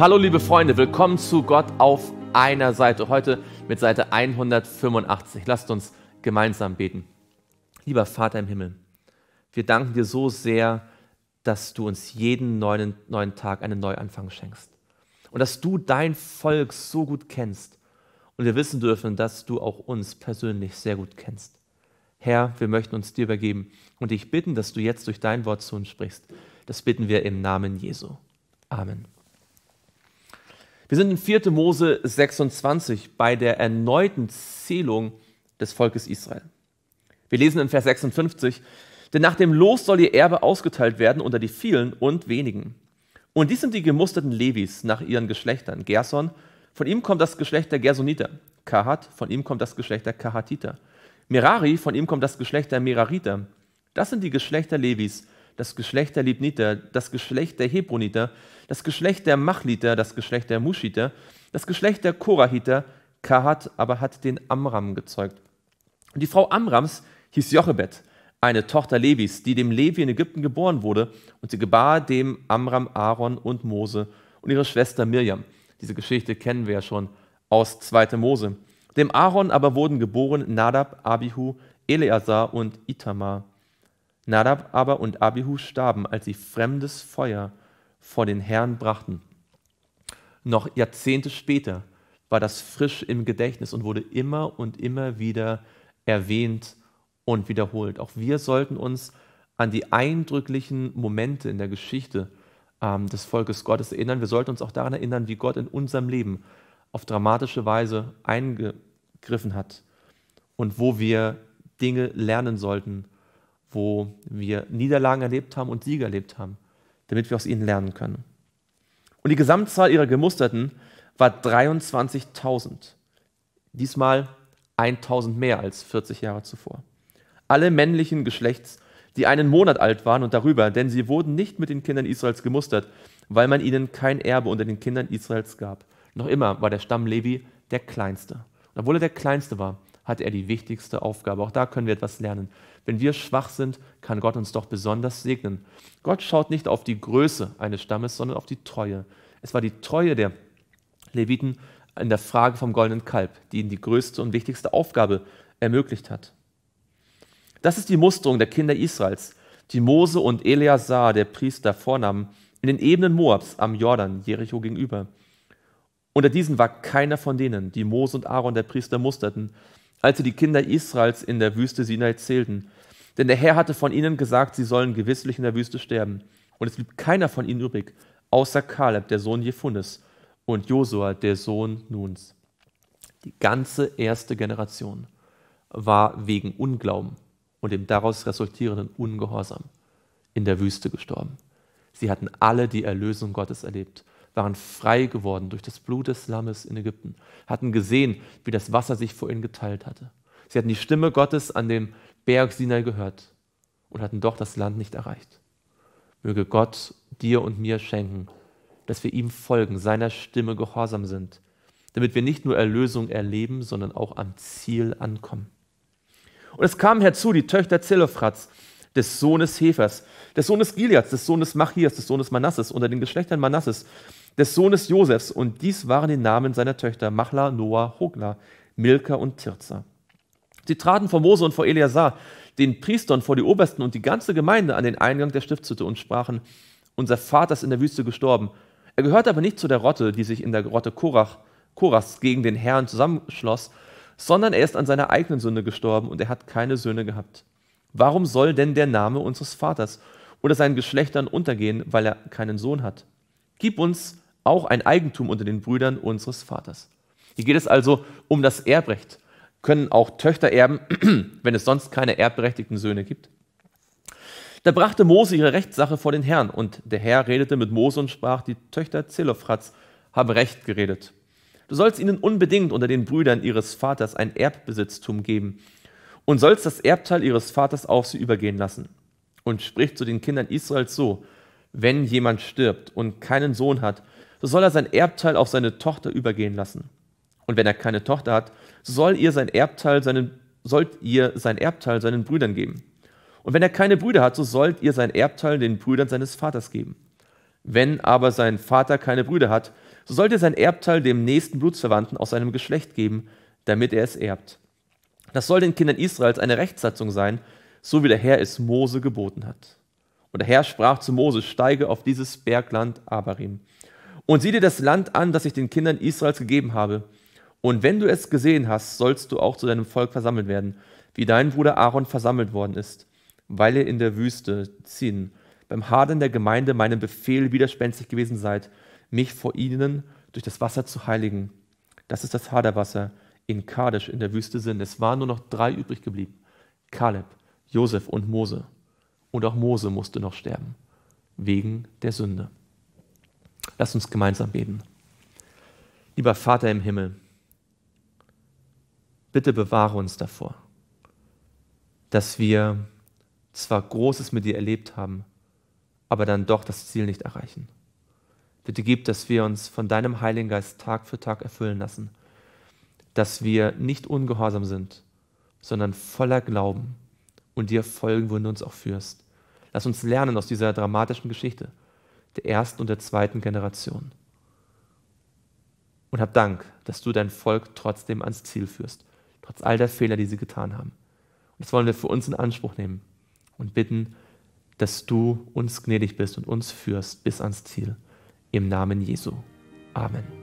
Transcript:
Hallo liebe Freunde, willkommen zu Gott auf einer Seite. Heute mit Seite 185. Lasst uns gemeinsam beten. Lieber Vater im Himmel, wir danken dir so sehr, dass du uns jeden neuen, neuen Tag einen Neuanfang schenkst. Und dass du dein Volk so gut kennst. Und wir wissen dürfen, dass du auch uns persönlich sehr gut kennst. Herr, wir möchten uns dir übergeben und dich bitten, dass du jetzt durch dein Wort zu uns sprichst. Das bitten wir im Namen Jesu. Amen. Wir sind in 4. Mose 26 bei der erneuten Zählung des Volkes Israel. Wir lesen in Vers 56, denn nach dem Los soll ihr Erbe ausgeteilt werden unter die vielen und wenigen. Und dies sind die gemusterten Levis nach ihren Geschlechtern. Gerson, von ihm kommt das Geschlecht der Gersoniter. Kahat, von ihm kommt das Geschlecht der Kahatiter. Merari, von ihm kommt das Geschlecht der Merariter. Das sind die Geschlechter Levis, das Geschlecht der Libniter, das Geschlecht der Hebroniter, das Geschlecht der Machliter, das Geschlecht der Muschiter, das Geschlecht der Korahiter, Kahat aber hat den Amram gezeugt. Und die Frau Amrams hieß Jochebed, eine Tochter Levis, die dem Levi in Ägypten geboren wurde, und sie gebar dem Amram Aaron und Mose und ihre Schwester Mirjam. Diese Geschichte kennen wir ja schon aus 2. Mose. Dem Aaron aber wurden geboren Nadab, Abihu, Eleazar und Itamar. Nadab aber und Abihu starben, als sie fremdes Feuer vor den Herrn brachten. Noch Jahrzehnte später war das frisch im Gedächtnis und wurde immer und immer wieder erwähnt und wiederholt. Auch wir sollten uns an die eindrücklichen Momente in der Geschichte ähm, des Volkes Gottes erinnern. Wir sollten uns auch daran erinnern, wie Gott in unserem Leben auf dramatische Weise eingegriffen hat und wo wir Dinge lernen sollten wo wir Niederlagen erlebt haben und Siege erlebt haben, damit wir aus ihnen lernen können. Und die Gesamtzahl ihrer Gemusterten war 23.000. Diesmal 1.000 mehr als 40 Jahre zuvor. Alle männlichen Geschlechts, die einen Monat alt waren und darüber, denn sie wurden nicht mit den Kindern Israels gemustert, weil man ihnen kein Erbe unter den Kindern Israels gab. Noch immer war der Stamm Levi der Kleinste. Und obwohl er der Kleinste war, hatte er die wichtigste Aufgabe. Auch da können wir etwas lernen. Wenn wir schwach sind, kann Gott uns doch besonders segnen. Gott schaut nicht auf die Größe eines Stammes, sondern auf die Treue. Es war die Treue der Leviten in der Frage vom goldenen Kalb, die ihnen die größte und wichtigste Aufgabe ermöglicht hat. Das ist die Musterung der Kinder Israels, die Mose und Eleazar, der Priester, vornahmen, in den Ebenen Moabs am Jordan, Jericho gegenüber. Unter diesen war keiner von denen, die Mose und Aaron, der Priester, musterten, also die Kinder Israels in der Wüste Sinai zählten. Denn der Herr hatte von ihnen gesagt, sie sollen gewisslich in der Wüste sterben. Und es blieb keiner von ihnen übrig, außer Kaleb, der Sohn Jefunnes, und Josua, der Sohn Nuns. Die ganze erste Generation war wegen Unglauben und dem daraus resultierenden Ungehorsam in der Wüste gestorben. Sie hatten alle die Erlösung Gottes erlebt waren frei geworden durch das Blut des Lammes in Ägypten, hatten gesehen, wie das Wasser sich vor ihnen geteilt hatte. Sie hatten die Stimme Gottes an dem Berg Sinai gehört und hatten doch das Land nicht erreicht. Möge Gott dir und mir schenken, dass wir ihm folgen, seiner Stimme gehorsam sind, damit wir nicht nur Erlösung erleben, sondern auch am Ziel ankommen. Und es kamen herzu die Töchter Zelophrats, des Sohnes Hefers, des Sohnes Gileads, des Sohnes Machias, des Sohnes Manasses, unter den Geschlechtern Manasses, des Sohnes Josefs, und dies waren die Namen seiner Töchter Machla, Noah, Hogla, Milka und Tirza. Sie traten vor Mose und vor Eleazar, den Priestern, vor die Obersten und die ganze Gemeinde an den Eingang der Stiftshütte und sprachen, unser Vater ist in der Wüste gestorben. Er gehört aber nicht zu der Rotte, die sich in der Rotte Korach, Koras gegen den Herrn zusammenschloss, sondern er ist an seiner eigenen Sünde gestorben und er hat keine Söhne gehabt. Warum soll denn der Name unseres Vaters oder seinen Geschlechtern untergehen, weil er keinen Sohn hat? Gib uns auch ein Eigentum unter den Brüdern unseres Vaters. Hier geht es also um das Erbrecht. Können auch Töchter erben, wenn es sonst keine erbberechtigten Söhne gibt? Da brachte Mose ihre Rechtssache vor den Herrn, und der Herr redete mit Mose und sprach: Die Töchter Zelophrats haben Recht geredet. Du sollst ihnen unbedingt unter den Brüdern ihres Vaters ein Erbbesitztum geben und sollst das Erbteil ihres Vaters auf sie übergehen lassen. Und sprich zu den Kindern Israels so: wenn jemand stirbt und keinen Sohn hat, so soll er sein Erbteil auf seine Tochter übergehen lassen. Und wenn er keine Tochter hat, so soll ihr sein Erbteil seinen, sollt ihr sein Erbteil seinen Brüdern geben. Und wenn er keine Brüder hat, so sollt ihr sein Erbteil den Brüdern seines Vaters geben. Wenn aber sein Vater keine Brüder hat, so sollt ihr sein Erbteil dem nächsten Blutsverwandten aus seinem Geschlecht geben, damit er es erbt. Das soll den Kindern Israels eine Rechtssatzung sein, so wie der Herr es Mose geboten hat. Und der Herr sprach zu Moses, steige auf dieses Bergland Abarim und sieh dir das Land an, das ich den Kindern Israels gegeben habe. Und wenn du es gesehen hast, sollst du auch zu deinem Volk versammelt werden, wie dein Bruder Aaron versammelt worden ist, weil ihr in der Wüste ziehen, beim Haden der Gemeinde meinem Befehl widerspenstig gewesen seid, mich vor ihnen durch das Wasser zu heiligen. Das ist das Haderwasser in Kadesh in der Wüste sind. Es waren nur noch drei übrig geblieben. Kaleb, Josef und Mose. Und auch Mose musste noch sterben, wegen der Sünde. Lass uns gemeinsam beten. Lieber Vater im Himmel, bitte bewahre uns davor, dass wir zwar Großes mit dir erlebt haben, aber dann doch das Ziel nicht erreichen. Bitte gib, dass wir uns von deinem Heiligen Geist Tag für Tag erfüllen lassen, dass wir nicht ungehorsam sind, sondern voller Glauben und dir folgen, wo du uns auch führst. Lass uns lernen aus dieser dramatischen Geschichte der ersten und der zweiten Generation. Und hab Dank, dass du dein Volk trotzdem ans Ziel führst, trotz all der Fehler, die sie getan haben. Und das wollen wir für uns in Anspruch nehmen und bitten, dass du uns gnädig bist und uns führst bis ans Ziel. Im Namen Jesu. Amen.